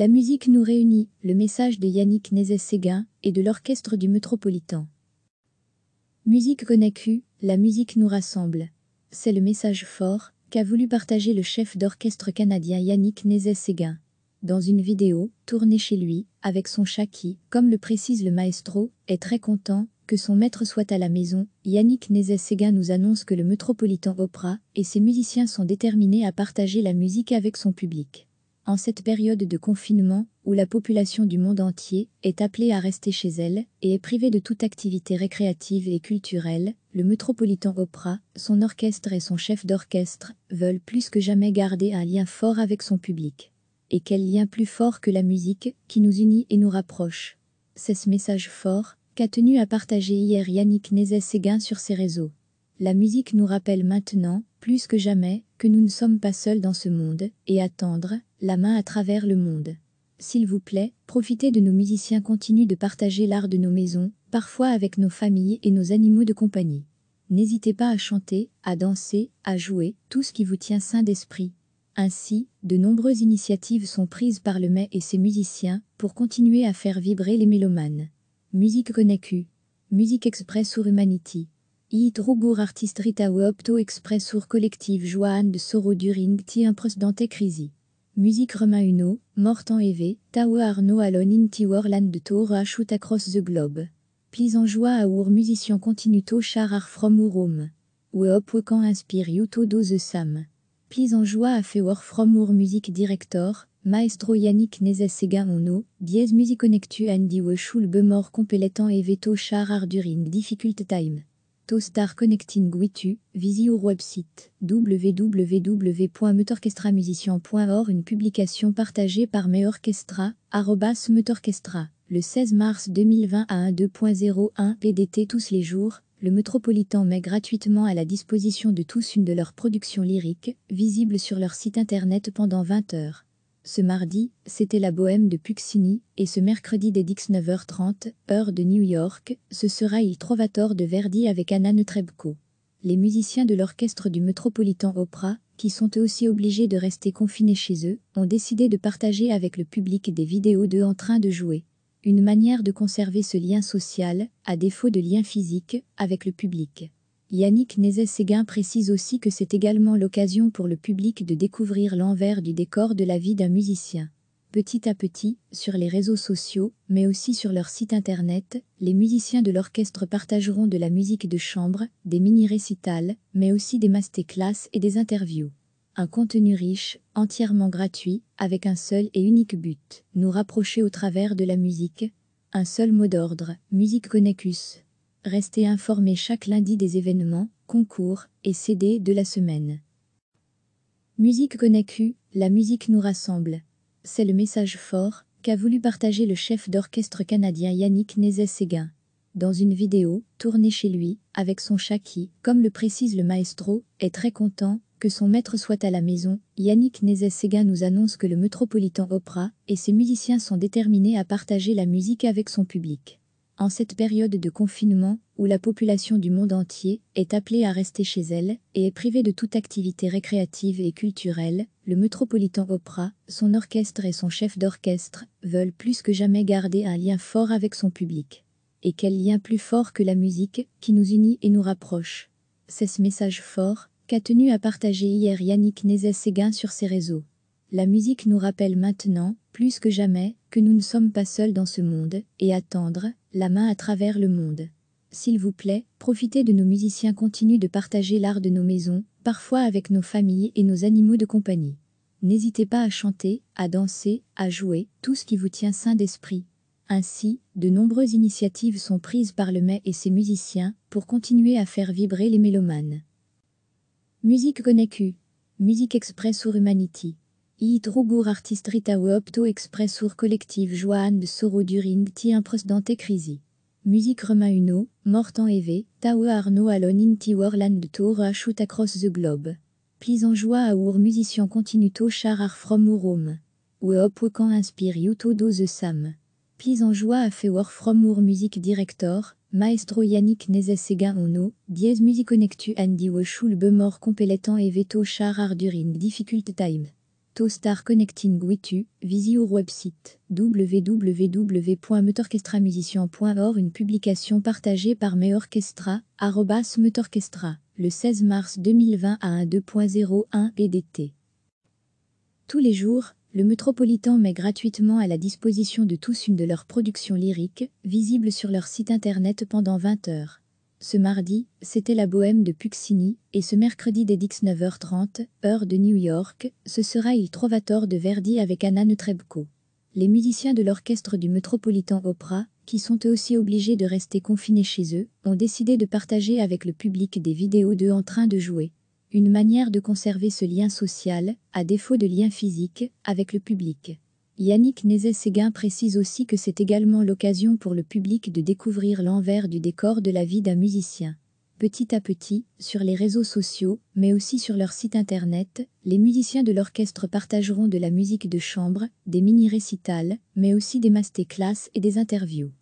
La musique nous réunit, le message de Yannick Nézet-Séguin et de l'orchestre du Métropolitan. Musique connue, la musique nous rassemble. C'est le message fort qu'a voulu partager le chef d'orchestre canadien Yannick Nézet-Séguin. Dans une vidéo, tournée chez lui, avec son chat qui, comme le précise le maestro, est très content que son maître soit à la maison, Yannick Nézet-Séguin nous annonce que le Métropolitan Opera et ses musiciens sont déterminés à partager la musique avec son public en cette période de confinement où la population du monde entier est appelée à rester chez elle et est privée de toute activité récréative et culturelle, le Metropolitan Opera, son orchestre et son chef d'orchestre veulent plus que jamais garder un lien fort avec son public. Et quel lien plus fort que la musique qui nous unit et nous rapproche. C'est ce message fort qu'a tenu à partager hier Yannick Nézet-Séguin sur ses réseaux. La musique nous rappelle maintenant, plus que jamais, que nous ne sommes pas seuls dans ce monde, et attendre, la main à travers le monde. S'il vous plaît, profitez de nos musiciens continuent de partager l'art de nos maisons, parfois avec nos familles et nos animaux de compagnie. N'hésitez pas à chanter, à danser, à jouer, tout ce qui vous tient sain d'esprit. Ainsi, de nombreuses initiatives sont prises par le mai et ses musiciens pour continuer à faire vibrer les mélomanes. Musique Connecu, Musique Express sur Humanity, hydrogour Rougour Artist Rita Opto Express sur Collective Joanne de Soro During Ti Impros Dante Musique Romain Uno, Mort en Eve, Tao Arno Alon in Tiworland de Tour a shoot across the globe. Please en joie à our musician continue to char from our home. We hope we can inspire you to do the same. Please en joie à fewer from our music director, Maestro Yannick Nezasega Ono, Diez connectu Andy We be Mort Compelletan Eve to char are during difficult time star Connecting Guitu, visi au website www.meutorchestramusician.org une publication partagée par Meorchestra, arrobas Metorchestra, le 16 mars 2020 à 1.2.01 PDT tous les jours, le Metropolitan met gratuitement à la disposition de tous une de leurs productions lyriques, visible sur leur site internet pendant 20 heures. Ce mardi, c'était la bohème de Puccini, et ce mercredi dès 19h30, heure de New York, ce sera Il Trovator de Verdi avec Anna Netrebko. Les musiciens de l'orchestre du Metropolitan Opera, qui sont eux aussi obligés de rester confinés chez eux, ont décidé de partager avec le public des vidéos d'eux en train de jouer. Une manière de conserver ce lien social, à défaut de lien physique, avec le public. Yannick Nézet-Séguin précise aussi que c'est également l'occasion pour le public de découvrir l'envers du décor de la vie d'un musicien. Petit à petit, sur les réseaux sociaux, mais aussi sur leur site internet, les musiciens de l'orchestre partageront de la musique de chambre, des mini-récitals, mais aussi des masterclass et des interviews. Un contenu riche, entièrement gratuit, avec un seul et unique but, nous rapprocher au travers de la musique. Un seul mot d'ordre, Musique Connecus. Restez informés chaque lundi des événements, concours et CD de la semaine. Musique connecu, la musique nous rassemble. C'est le message fort qu'a voulu partager le chef d'orchestre canadien Yannick Nézet-Séguin. Dans une vidéo, tournée chez lui, avec son chat qui, comme le précise le maestro, est très content que son maître soit à la maison, Yannick Nezé séguin nous annonce que le Metropolitan Opera et ses musiciens sont déterminés à partager la musique avec son public en cette période de confinement où la population du monde entier est appelée à rester chez elle et est privée de toute activité récréative et culturelle, le Metropolitan Opera, son orchestre et son chef d'orchestre veulent plus que jamais garder un lien fort avec son public. Et quel lien plus fort que la musique qui nous unit et nous rapproche. C'est ce message fort qu'a tenu à partager hier Yannick Nézet-Séguin sur ses réseaux. La musique nous rappelle maintenant, plus que jamais, que nous ne sommes pas seuls dans ce monde, et à tendre la main à travers le monde. S'il vous plaît, profitez de nos musiciens continus de partager l'art de nos maisons, parfois avec nos familles et nos animaux de compagnie. N'hésitez pas à chanter, à danser, à jouer, tout ce qui vous tient sain d'esprit. Ainsi, de nombreuses initiatives sont prises par le mai et ses musiciens pour continuer à faire vibrer les mélomanes. Musique Connectu, Musique Express or Humanity. Hidrogur artist Rita opto express or collective de soro during ti improsdante crisi. Musique Romain Uno, Mortan Eve, Tao Arno Alon in ti Warland tour shoot across the globe. Pis en joie à our musician continuto char ar from our home. We op inspire you to do the sam. en joie à fait war from our music director, Maestro Yannick Nezesega Ono, Diez andi Andy be mort compelletan et Veto Char during Difficult Time. Star Connecting visitez Visio website www.metorchestramusicien.org Une publication partagée par Meorchestra, arrobas le 16 mars 2020 à 1.2.01 EDT. Tous les jours, le Metropolitan met gratuitement à la disposition de tous une de leurs productions lyriques, visible sur leur site internet pendant 20 heures. Ce mardi, c'était la bohème de Puccini, et ce mercredi dès 19h30, heure de New York, ce sera Il Trovatore de Verdi avec Anna Netrebko. Les musiciens de l'orchestre du Metropolitan Opera, qui sont eux aussi obligés de rester confinés chez eux, ont décidé de partager avec le public des vidéos d'eux en train de jouer. Une manière de conserver ce lien social, à défaut de lien physique, avec le public. Yannick Nézet-Séguin précise aussi que c'est également l'occasion pour le public de découvrir l'envers du décor de la vie d'un musicien. Petit à petit, sur les réseaux sociaux, mais aussi sur leur site internet, les musiciens de l'orchestre partageront de la musique de chambre, des mini-récitals, mais aussi des masterclass et des interviews.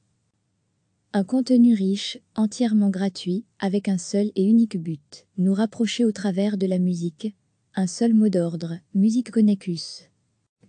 Un contenu riche, entièrement gratuit, avec un seul et unique but, nous rapprocher au travers de la musique. Un seul mot d'ordre, Musique Connectus.